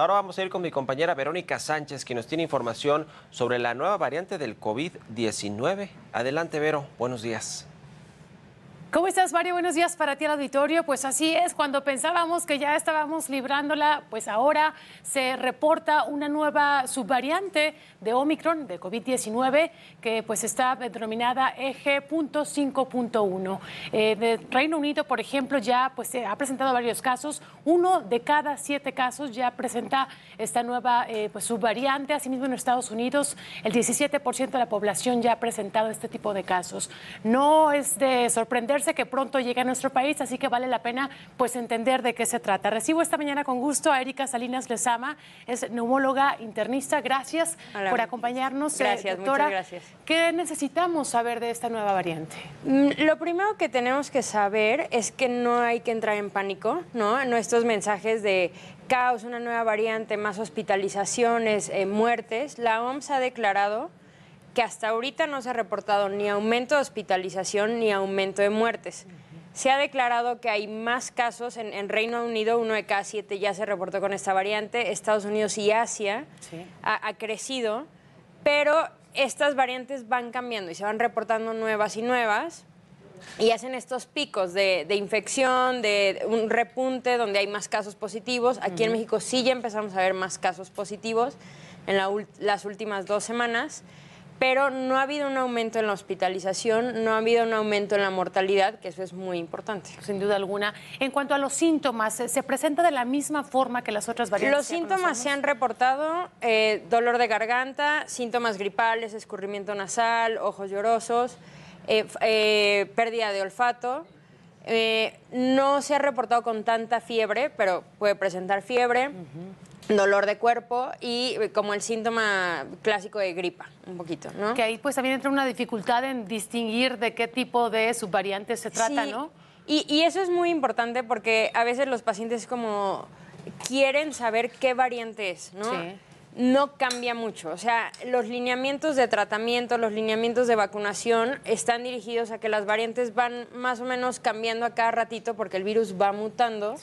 Ahora vamos a ir con mi compañera Verónica Sánchez, que nos tiene información sobre la nueva variante del COVID-19. Adelante, Vero. Buenos días. ¿Cómo estás, Mario? Buenos días para ti al auditorio. Pues así es, cuando pensábamos que ya estábamos librándola, pues ahora se reporta una nueva subvariante de Omicron, de COVID-19, que pues está denominada EG.5.1. Eh, Reino Unido, por ejemplo, ya pues eh, ha presentado varios casos. Uno de cada siete casos ya presenta esta nueva eh, pues, subvariante. Asimismo, en Estados Unidos, el 17% de la población ya ha presentado este tipo de casos. No es de sorprender que pronto llega a nuestro país, así que vale la pena pues entender de qué se trata. Recibo esta mañana con gusto a Erika Salinas Lezama, es neumóloga internista. Gracias por acompañarnos. Eh, gracias, gracias. ¿Qué necesitamos saber de esta nueva variante? Mm, lo primero que tenemos que saber es que no hay que entrar en pánico, ¿no? Nuestros mensajes de caos, una nueva variante, más hospitalizaciones, eh, muertes. La OMS ha declarado que hasta ahorita no se ha reportado ni aumento de hospitalización ni aumento de muertes. Se ha declarado que hay más casos en, Reino Unido, uno de cada siete ya se reportó con esta variante, Estados Unidos y Asia ha, crecido, pero estas variantes van cambiando y se van reportando nuevas y nuevas y hacen estos picos de, infección, de un repunte donde hay más casos positivos. Aquí en México sí ya empezamos a ver más casos positivos en las últimas dos semanas pero no ha habido un aumento en la hospitalización, no ha habido un aumento en la mortalidad, que eso es muy importante. Sin duda alguna. En cuanto a los síntomas, ¿se presenta de la misma forma que las otras variantes? Los síntomas se han reportado eh, dolor de garganta, síntomas gripales, escurrimiento nasal, ojos llorosos, eh, eh, pérdida de olfato. Eh, no se ha reportado con tanta fiebre, pero puede presentar fiebre, dolor de cuerpo y eh, como el síntoma clásico de gripa, un poquito, ¿no? Que ahí pues también entra una dificultad en distinguir de qué tipo de subvariantes se trata, ¿no? Y, y eso es muy importante porque a veces los pacientes como quieren saber qué variante es, ¿no? Sí no cambia mucho. O sea, los lineamientos de tratamiento, los lineamientos de vacunación están dirigidos a que las variantes van más o menos cambiando a cada ratito porque el virus va mutando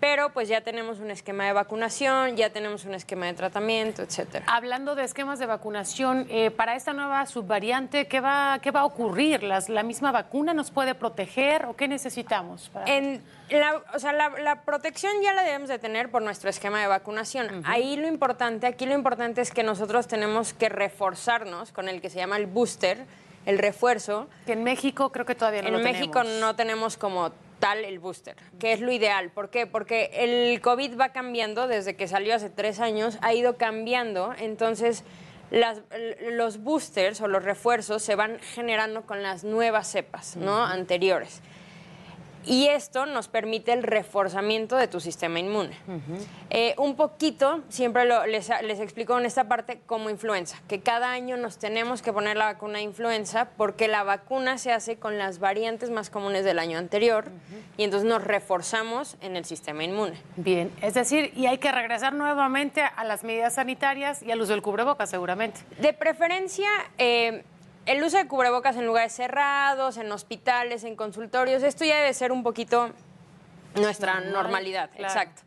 pero pues ya tenemos un esquema de vacunación, ya tenemos un esquema de tratamiento, etcétera. Hablando de esquemas de vacunación, eh, para esta nueva subvariante, ¿qué va, qué va a ocurrir? ¿La misma vacuna nos puede proteger o qué necesitamos? En la, o sea, la, protección ya la debemos de tener por nuestro esquema de vacunación. Ahí lo importante, aquí lo importante es que nosotros tenemos que reforzarnos con el que se llama el booster, el refuerzo. Que en México creo que todavía no lo tenemos. En México no tenemos como el booster, que es lo ideal. ¿Por qué? Porque el COVID va cambiando desde que salió hace tres años, ha ido cambiando, entonces los boosters o los refuerzos se van generando con las nuevas cepas ¿no? anteriores. Y esto nos permite el reforzamiento de tu sistema inmune. Eh, un poquito, siempre lo, les, les, explico en esta parte como influenza, que cada año nos tenemos que poner la vacuna de influenza porque la vacuna se hace con las variantes más comunes del año anterior y entonces nos reforzamos en el sistema inmune. Bien, es decir, y hay que regresar nuevamente a las medidas sanitarias y al uso del cubreboca seguramente. De preferencia... Eh, el uso de cubrebocas en lugares cerrados, en hospitales, en consultorios, esto ya debe ser un poquito nuestra normalidad. Exacto.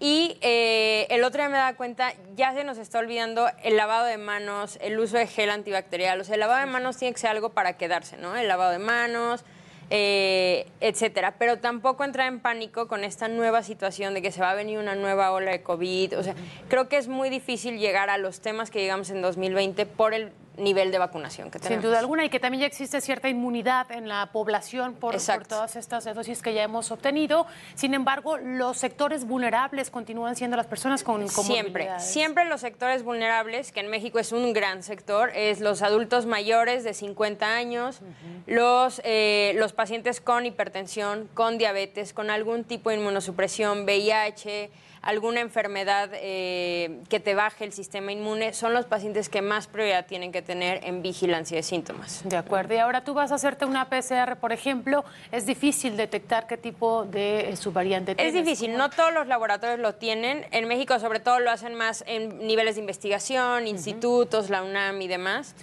Y eh, el otro día me da cuenta, ya se nos está olvidando el lavado de manos, el uso de gel antibacterial. O sea, el lavado de manos tiene que ser algo para quedarse, ¿no? El lavado de manos, eh, etcétera. Pero tampoco entrar en pánico con esta nueva situación de que se va a venir una nueva ola de COVID. O sea, creo que es muy difícil llegar a los temas que llegamos en 2020 por el nivel de vacunación que tenemos. Sin duda alguna, y que también ya existe cierta inmunidad en la población por, por, todas estas dosis que ya hemos obtenido. Sin embargo, los sectores vulnerables continúan siendo las personas con Siempre, siempre los sectores vulnerables, que en México es un gran sector, es los adultos mayores de 50 años, los, eh, los pacientes con hipertensión, con diabetes, con algún tipo de inmunosupresión, VIH, alguna enfermedad eh, que te baje el sistema inmune, son los pacientes que más prioridad tienen que tener en vigilancia de síntomas. De acuerdo. Y ahora tú vas a hacerte una PCR, por ejemplo, ¿es difícil detectar qué tipo de eh, subvariante tienes? Es difícil, no todos los laboratorios lo tienen. En México sobre todo lo hacen más en niveles de investigación, institutos, la UNAM y demás.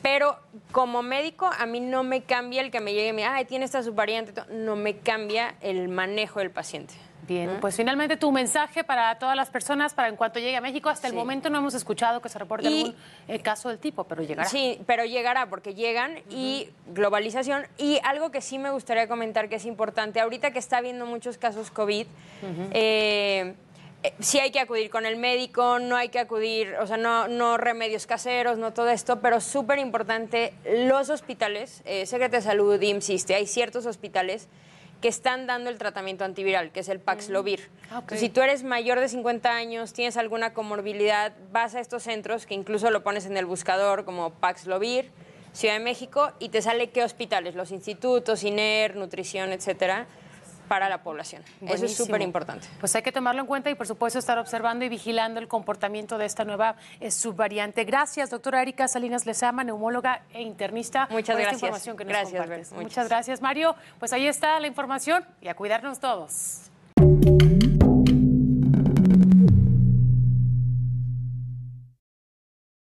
Pero como médico, a mí no me cambia el que me llegue y me diga, ay, tiene esta subvariante. No me cambia el manejo del paciente. Bien, ¿Eh? pues finalmente tu mensaje para todas las personas, para en cuanto llegue a México, hasta el momento no hemos escuchado que se reporte algún eh, caso del tipo, pero llegará. Sí, pero llegará porque llegan y globalización. Y algo que sí me gustaría comentar que es importante, ahorita que está habiendo muchos casos COVID, eh, sí hay que acudir con el médico, no hay que acudir, o sea, no, no remedios caseros, no todo esto, pero súper importante, los hospitales, eh, de Salud, insiste, hay ciertos hospitales que están dando el tratamiento antiviral, que es el Paxlovir. Mm. Ah, si tú eres mayor de 50 años, tienes alguna comorbilidad, vas a estos centros, que incluso lo pones en el buscador como Paxlovir, Ciudad de México, y te sale qué hospitales, los institutos, INER, nutrición, etcétera para la población. Eso pues es súper importante. Pues hay que tomarlo en cuenta y por supuesto estar observando y vigilando el comportamiento de esta nueva eh, subvariante. Gracias, doctora Erika Salinas Lezama, neumóloga e internista. Muchas por gracias. Esta información que nos gracias, compartes. Muchas gracias, Mario. Pues ahí está la información y a cuidarnos todos.